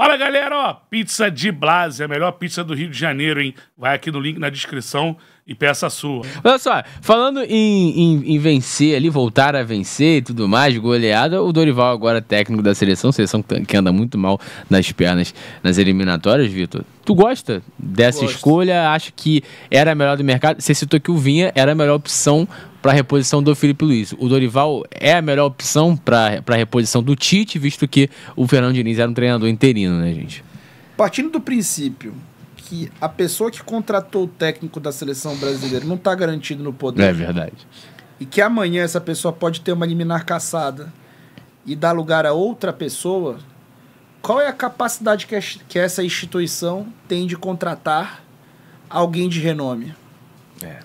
Fala galera, ó, pizza de Blase, a melhor pizza do Rio de Janeiro, hein? Vai aqui no link na descrição e peça a sua. Olha só, falando em, em, em vencer ali, voltar a vencer e tudo mais, goleada, o Dorival agora técnico da seleção, seleção que anda muito mal nas pernas nas eliminatórias, Vitor. Tu gosta dessa Gosto. escolha? Acha que era a melhor do mercado? Você citou que o Vinha era a melhor opção para a reposição do Felipe Luiz. O Dorival é a melhor opção para a reposição do Tite, visto que o Fernando Diniz era um treinador interino, né, gente? Partindo do princípio que a pessoa que contratou o técnico da seleção brasileira não está garantido no poder. É verdade. E que amanhã essa pessoa pode ter uma liminar caçada e dar lugar a outra pessoa, qual é a capacidade que, a, que essa instituição tem de contratar alguém de renome? É.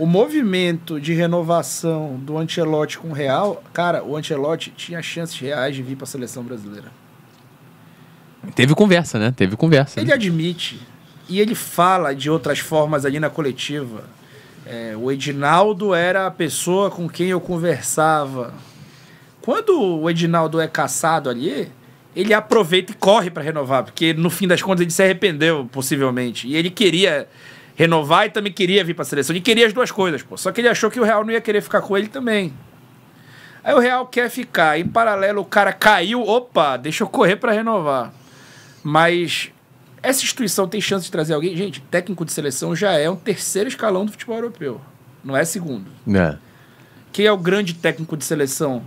O movimento de renovação do Ancelotti com o Real, cara, o Ancelotti tinha chances reais de vir para a seleção brasileira. Teve conversa, né? Teve conversa. Ele né? admite. E ele fala de outras formas ali na coletiva. É, o Edinaldo era a pessoa com quem eu conversava. Quando o Edinaldo é caçado ali, ele aproveita e corre para renovar, porque no fim das contas ele se arrependeu, possivelmente. E ele queria renovar e também queria vir para a seleção. Ele queria as duas coisas, pô. Só que ele achou que o Real não ia querer ficar com ele também. Aí o Real quer ficar. Em paralelo, o cara caiu. Opa, deixa eu correr para renovar. Mas essa instituição tem chance de trazer alguém. Gente, técnico de seleção já é um terceiro escalão do futebol europeu. Não é segundo. Né? Quem é o grande técnico de seleção?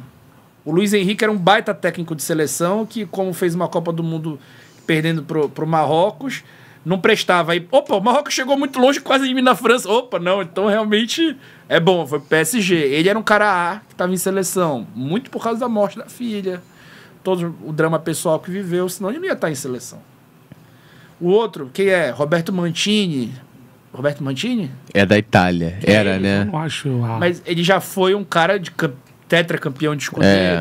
O Luiz Henrique era um baita técnico de seleção que, como fez uma Copa do Mundo perdendo pro, pro Marrocos, não prestava. Aí, opa, o Marrocos chegou muito longe, quase elimina na França. Opa, não, então realmente é bom. Foi PSG. Ele era um cara A que estava em seleção, muito por causa da morte da filha, todo o drama pessoal que viveu, senão ele não ia estar tá em seleção. O outro, quem é Roberto Mantini. Roberto Mantini? É da Itália. Que é, era, ele, né? Eu não acho. Ah. Mas ele já foi um cara de tetracampeão de é.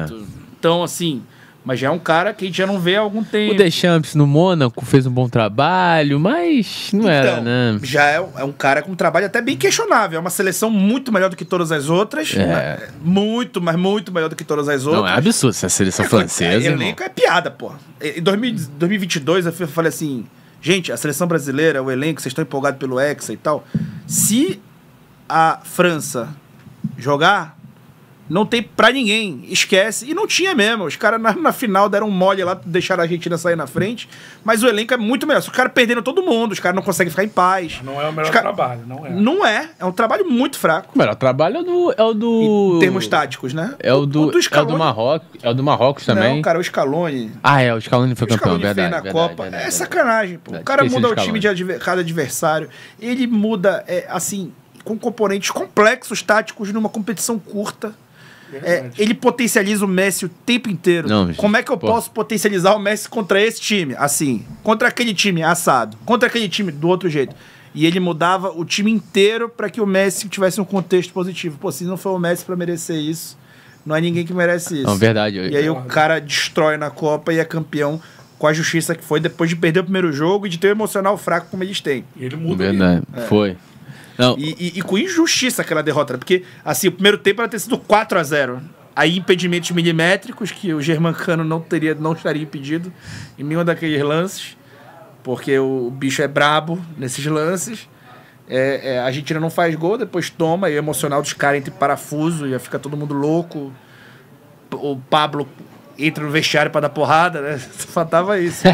escudeto. É. Então, assim, mas já é um cara que a gente já não vê há algum tempo. O Deschamps no Mônaco fez um bom trabalho, mas não então, era, né? Já é, é, um cara com um trabalho até bem questionável. É uma seleção muito melhor do que todas as outras. É. Né? Muito, mas muito melhor do que todas as outras. Não, é absurdo essa seleção é, francesa. O elenco é piada, pô. Em 2022, eu falei assim... Gente, a seleção brasileira, o elenco, vocês estão empolgados pelo Hexa e tal. Se a França jogar não tem pra ninguém. Esquece. E não tinha mesmo. Os caras na, na, final deram um mole lá, deixaram a Argentina sair na frente. Mas o elenco é muito melhor. Os caras perderam todo mundo, os caras não conseguem ficar em paz. Não é o melhor cara... trabalho, não é. Não é. É um trabalho muito fraco. O melhor trabalho é o do. É o do... Em termos táticos, né? É o do. O, é o do Scaloni... É o do Marrocos. É o do Marrocos também. Não, cara, o Scaloni. Ah, é, o Scaloni foi o campeão, Scaloni verdade. na verdade, Copa. Verdade, é sacanagem, pô. O cara muda o time de adver... cada adversário. Ele muda, é, assim, com componentes complexos táticos numa competição curta. É, ele potencializa o Messi o tempo inteiro. Não, Como é que eu pô. posso potencializar o Messi contra esse time? Assim, contra aquele time assado, contra aquele time do outro jeito. E ele mudava o time inteiro para que o Messi tivesse um contexto positivo. Pô, se não foi o Messi para merecer isso, não é ninguém que merece isso. Não, verdade. Eu... E aí o cara destrói na Copa e é campeão com a justiça que foi depois de perder o primeiro jogo e de ter o um emocional fraco como eles têm. E ele muda. Verdade. É. Foi. Não. E, e, e, com injustiça aquela derrota, né? porque assim, o primeiro tempo ela ter sido 4 a 0 Aí impedimentos milimétricos que o Germancano não teria, não estaria impedido em nenhum daqueles lances, porque o bicho é brabo nesses lances. É, é, a Argentina não faz gol, depois toma, e o é emocional dos caras entre parafuso, e fica todo mundo louco. O Pablo entra no vestiário para dar porrada, né? Só faltava isso.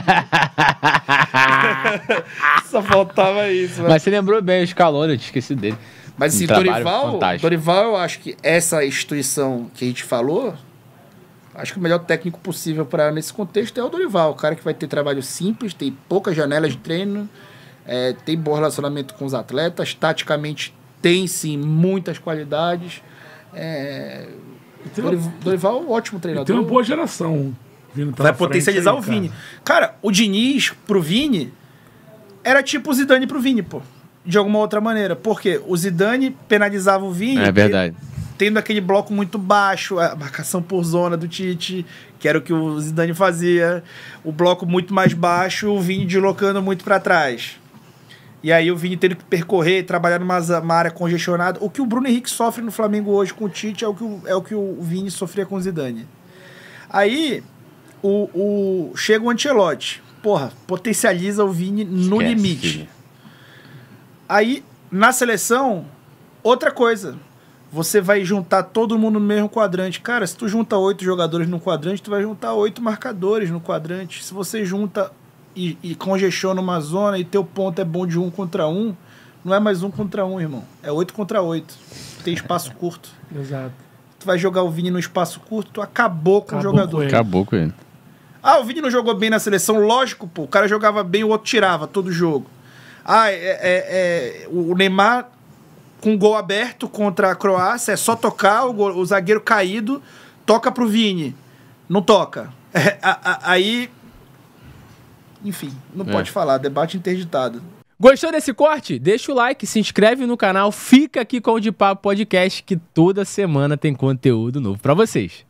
Só faltava isso. Mas, né? mas você lembrou bem o Scaloni, eu te esqueci dele. Mas assim, um Dorival, Dorival, eu acho que essa instituição que a gente falou, acho que o melhor técnico possível para nesse contexto é o Dorival, o cara que vai ter trabalho simples, tem poucas janelas de treino, é, tem bom relacionamento com os atletas, taticamente tem sim muitas qualidades. É, Dorival, é um ótimo treinador. Tem uma boa geração. Vindo Vai potencializar aí, o Vini. Cara. cara, o Diniz pro Vini era tipo o Zidane pro Vini, pô. De alguma outra maneira. Porque o Zidane penalizava o Vini. É verdade. Tendo aquele bloco muito baixo, a marcação por zona do Tite, que era o que o Zidane fazia, o bloco muito mais baixo, o Vini deslocando muito para trás. E aí o Vini tendo que percorrer, trabalhar numa uma área congestionada. O que o Bruno Henrique sofre no Flamengo hoje com o Tite é o que o, é o, que o Vini sofria com o Zidane. Aí o, o chega o Ancelotti. Porra, potencializa o Vini no Esquece, limite. Filho. Aí, na seleção, outra coisa. Você vai juntar todo mundo no mesmo quadrante. Cara, se tu junta oito jogadores no quadrante, tu vai juntar oito marcadores no quadrante. Se você junta e, e congestiona uma zona e teu ponto é bom de um contra um, não é mais um contra um, irmão. É oito contra oito. Tem espaço curto. Exato. Tu vai jogar o Vini no espaço curto, tu acabou com acabou o jogador. Com acabou com ele. Ah, o Vini não jogou bem na seleção, lógico, pô. O cara jogava bem, o outro tirava todo jogo. Ah, é, é, é o Neymar com gol aberto contra a Croácia, é só tocar, o, gol, o zagueiro caído, toca pro Vini. Não toca. É, a, a, aí enfim, não é. pode falar, debate interditado. Gostou desse corte? Deixa o like, se inscreve no canal, fica aqui com o De Papo Podcast que toda semana tem conteúdo novo para vocês.